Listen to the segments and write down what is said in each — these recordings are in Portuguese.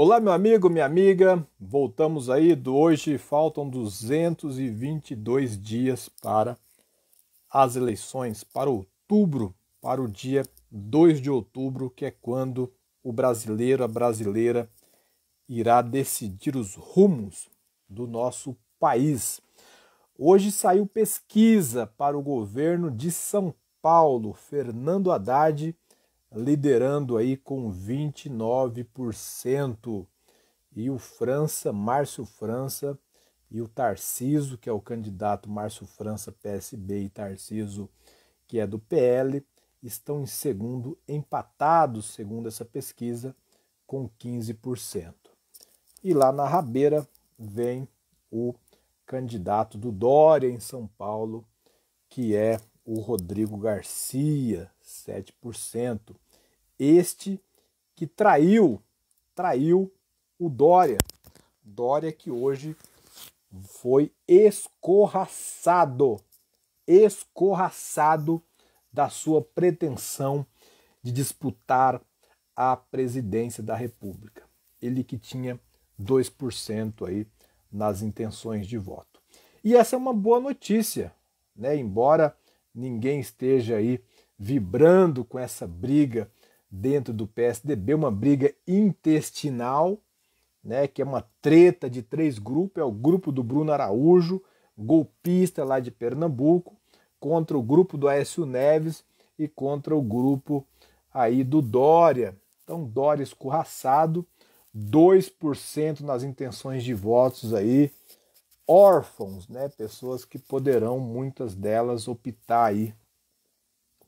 Olá, meu amigo, minha amiga. Voltamos aí do hoje. Faltam 222 dias para as eleições, para outubro, para o dia 2 de outubro, que é quando o brasileiro, a brasileira, irá decidir os rumos do nosso país. Hoje saiu pesquisa para o governo de São Paulo. Fernando Haddad liderando aí com 29%. E o França, Márcio França e o Tarciso, que é o candidato Márcio França PSB e Tarciso, que é do PL, estão em segundo, empatados, segundo essa pesquisa, com 15%. E lá na Rabeira vem o candidato do Dória em São Paulo, que é o Rodrigo Garcia, 7%. Este que traiu, traiu o Dória. Dória que hoje foi escorraçado, escorraçado da sua pretensão de disputar a presidência da República. Ele que tinha 2% aí nas intenções de voto. E essa é uma boa notícia, né? Embora ninguém esteja aí vibrando com essa briga dentro do PSDB, uma briga intestinal, né, que é uma treta de três grupos, é o grupo do Bruno Araújo, golpista lá de Pernambuco, contra o grupo do Aécio Neves e contra o grupo aí do Dória. Então Dória escorraçado, 2% nas intenções de votos aí, órfãos, né? Pessoas que poderão, muitas delas, optar aí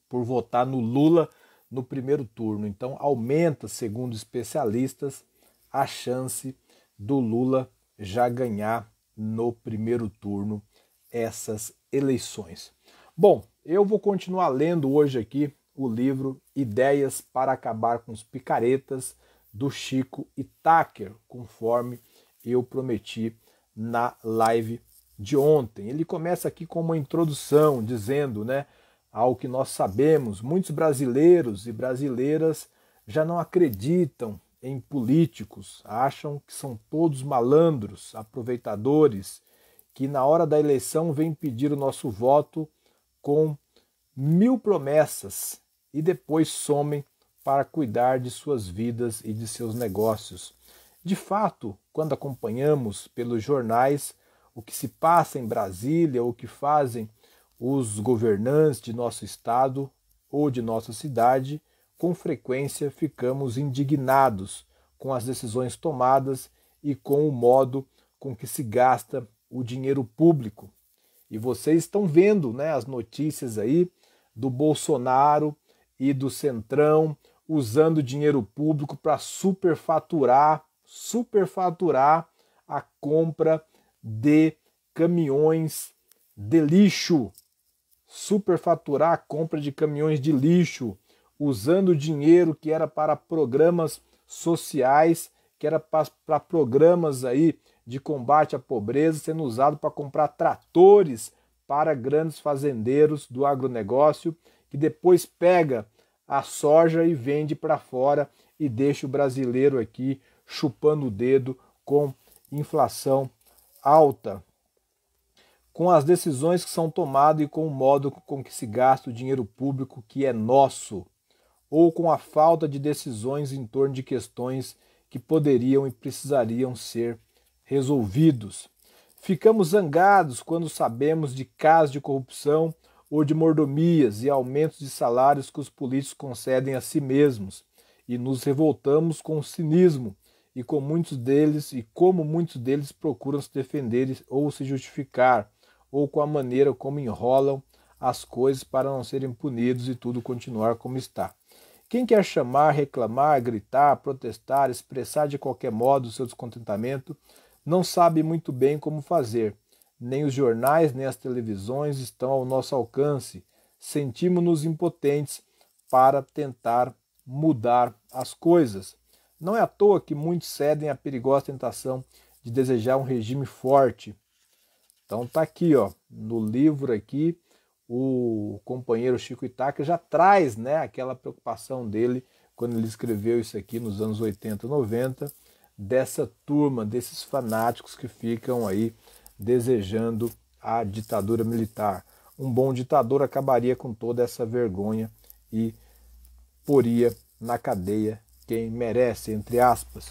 por votar no Lula no primeiro turno. Então, aumenta, segundo especialistas, a chance do Lula já ganhar no primeiro turno essas eleições. Bom, eu vou continuar lendo hoje aqui o livro Ideias para acabar com os picaretas do Chico e Tucker, conforme eu prometi na live de ontem. Ele começa aqui com uma introdução dizendo, né, ao que nós sabemos, muitos brasileiros e brasileiras já não acreditam em políticos, acham que são todos malandros, aproveitadores, que na hora da eleição vêm pedir o nosso voto com mil promessas e depois somem para cuidar de suas vidas e de seus negócios. De fato, quando acompanhamos pelos jornais o que se passa em Brasília, o que fazem os governantes de nosso estado ou de nossa cidade, com frequência ficamos indignados com as decisões tomadas e com o modo com que se gasta o dinheiro público. E vocês estão vendo né, as notícias aí do Bolsonaro e do Centrão usando dinheiro público para superfaturar superfaturar a compra de caminhões de lixo, superfaturar a compra de caminhões de lixo, usando dinheiro que era para programas sociais, que era para programas aí de combate à pobreza, sendo usado para comprar tratores para grandes fazendeiros do agronegócio, que depois pega a soja e vende para fora e deixa o brasileiro aqui chupando o dedo com inflação alta, com as decisões que são tomadas e com o modo com que se gasta o dinheiro público que é nosso, ou com a falta de decisões em torno de questões que poderiam e precisariam ser resolvidos. Ficamos zangados quando sabemos de casos de corrupção ou de mordomias e aumentos de salários que os políticos concedem a si mesmos, e nos revoltamos com o cinismo e com muitos deles e como muitos deles procuram se defender ou se justificar, ou com a maneira como enrolam as coisas para não serem punidos e tudo continuar como está. Quem quer chamar, reclamar, gritar, protestar, expressar de qualquer modo o seu descontentamento, não sabe muito bem como fazer. Nem os jornais, nem as televisões estão ao nosso alcance. Sentimos-nos impotentes para tentar mudar as coisas. Não é à toa que muitos cedem à perigosa tentação de desejar um regime forte. Então tá aqui, ó, no livro aqui, o companheiro Chico Itaca já traz, né, aquela preocupação dele quando ele escreveu isso aqui nos anos 80, 90, dessa turma, desses fanáticos que ficam aí desejando a ditadura militar. Um bom ditador acabaria com toda essa vergonha e poria na cadeia quem merece, entre aspas.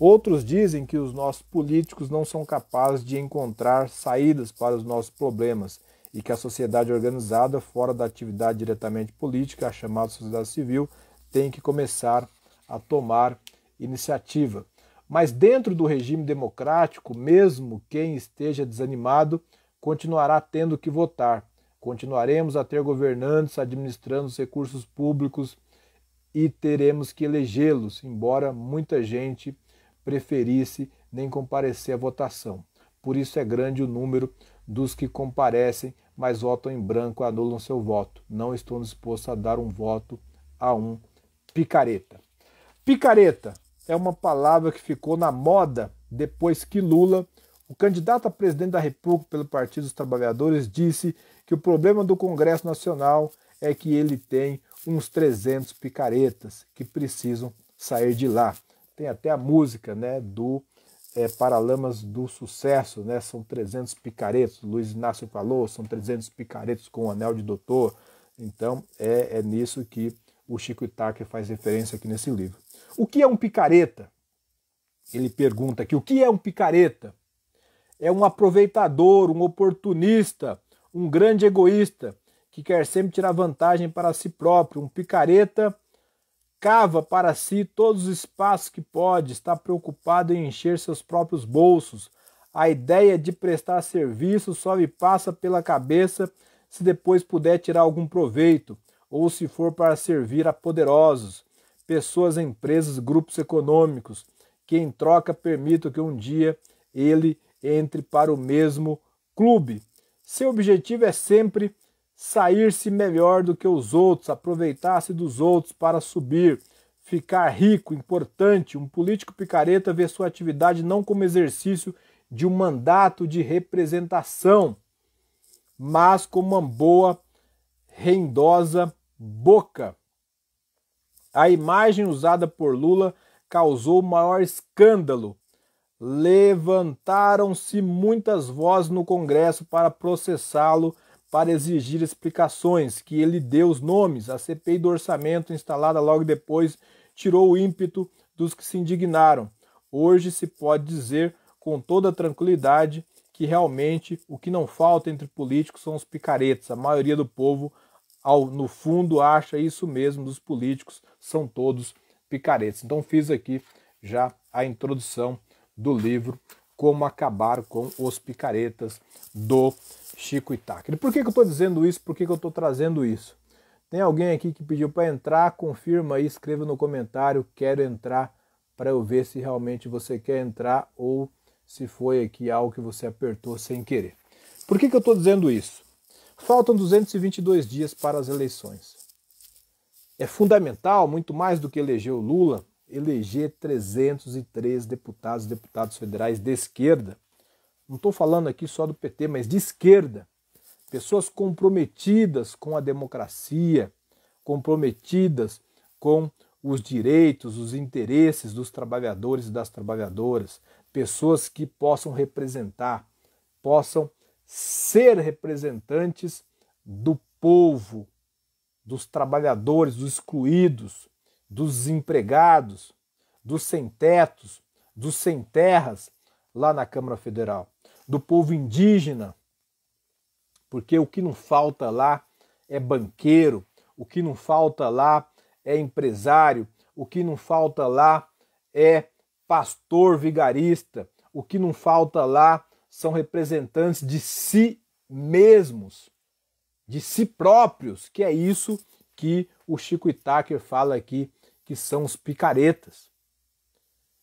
Outros dizem que os nossos políticos não são capazes de encontrar saídas para os nossos problemas e que a sociedade organizada, fora da atividade diretamente política, a chamada sociedade civil, tem que começar a tomar iniciativa. Mas dentro do regime democrático, mesmo quem esteja desanimado continuará tendo que votar. Continuaremos a ter governantes administrando os recursos públicos, e teremos que elegê-los, embora muita gente preferisse nem comparecer à votação. Por isso é grande o número dos que comparecem, mas votam em branco, anulam seu voto. Não estou disposto a dar um voto a um picareta. Picareta é uma palavra que ficou na moda depois que Lula, o candidato a presidente da República pelo Partido dos Trabalhadores, disse que o problema do Congresso Nacional é que ele tem uns 300 picaretas que precisam sair de lá. Tem até a música né, do é, Paralamas do Sucesso, né? são 300 picaretos, Luiz Inácio falou, são 300 picaretos com o anel de doutor. Então é, é nisso que o Chico Itaque faz referência aqui nesse livro. O que é um picareta? Ele pergunta aqui: o que é um picareta? É um aproveitador, um oportunista, um grande egoísta que quer sempre tirar vantagem para si próprio, um picareta cava para si todos os espaços que pode, está preocupado em encher seus próprios bolsos. A ideia de prestar serviço só lhe passa pela cabeça se depois puder tirar algum proveito, ou se for para servir a poderosos, pessoas, empresas, grupos econômicos, que em troca permitam que um dia ele entre para o mesmo clube. Seu objetivo é sempre sair-se melhor do que os outros, aproveitar-se dos outros para subir, ficar rico, importante. Um político picareta vê sua atividade não como exercício de um mandato de representação, mas como uma boa, rendosa boca. A imagem usada por Lula causou maior escândalo. Levantaram-se muitas vozes no Congresso para processá-lo para exigir explicações, que ele deu os nomes. A CPI do orçamento, instalada logo depois, tirou o ímpeto dos que se indignaram. Hoje se pode dizer com toda tranquilidade que realmente o que não falta entre políticos são os picaretes A maioria do povo, ao, no fundo, acha isso mesmo dos políticos, são todos picaretes Então fiz aqui já a introdução do livro como acabar com os picaretas do Chico Itáquere. Por que, que eu estou dizendo isso? Por que, que eu estou trazendo isso? Tem alguém aqui que pediu para entrar? Confirma aí, escreva no comentário, quero entrar para eu ver se realmente você quer entrar ou se foi aqui algo que você apertou sem querer. Por que, que eu estou dizendo isso? Faltam 222 dias para as eleições. É fundamental, muito mais do que eleger o Lula, eleger 303 deputados, deputados federais de esquerda. Não estou falando aqui só do PT, mas de esquerda. Pessoas comprometidas com a democracia, comprometidas com os direitos, os interesses dos trabalhadores e das trabalhadoras, pessoas que possam representar, possam ser representantes do povo, dos trabalhadores, dos excluídos, dos desempregados, dos sem-tetos, dos sem-terras lá na Câmara Federal, do povo indígena, porque o que não falta lá é banqueiro, o que não falta lá é empresário, o que não falta lá é pastor vigarista, o que não falta lá são representantes de si mesmos, de si próprios, que é isso que o Chico Itaker fala aqui que são os picaretas.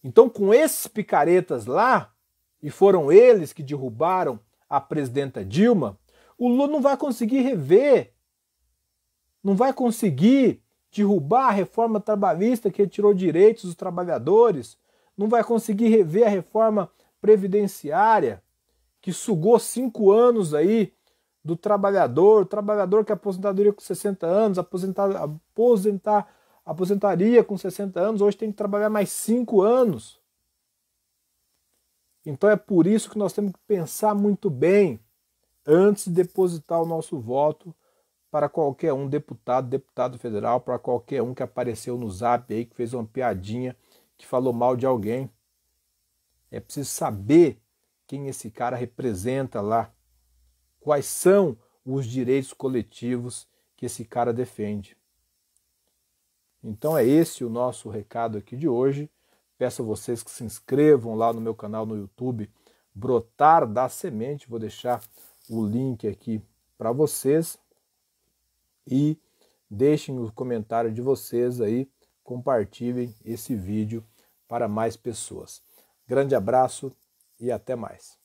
Então, com esses picaretas lá, e foram eles que derrubaram a presidenta Dilma, o Lula não vai conseguir rever, não vai conseguir derrubar a reforma trabalhista que retirou direitos dos trabalhadores, não vai conseguir rever a reforma previdenciária que sugou cinco anos aí do trabalhador, trabalhador que aposentaria é aposentadoria com 60 anos, aposentar, aposentar, aposentaria com 60 anos, hoje tem que trabalhar mais 5 anos. Então é por isso que nós temos que pensar muito bem antes de depositar o nosso voto para qualquer um deputado, deputado federal, para qualquer um que apareceu no zap aí, que fez uma piadinha, que falou mal de alguém. É preciso saber quem esse cara representa lá quais são os direitos coletivos que esse cara defende. Então é esse o nosso recado aqui de hoje. Peço a vocês que se inscrevam lá no meu canal no YouTube Brotar da Semente. Vou deixar o link aqui para vocês e deixem o comentário de vocês aí, compartilhem esse vídeo para mais pessoas. Grande abraço e até mais.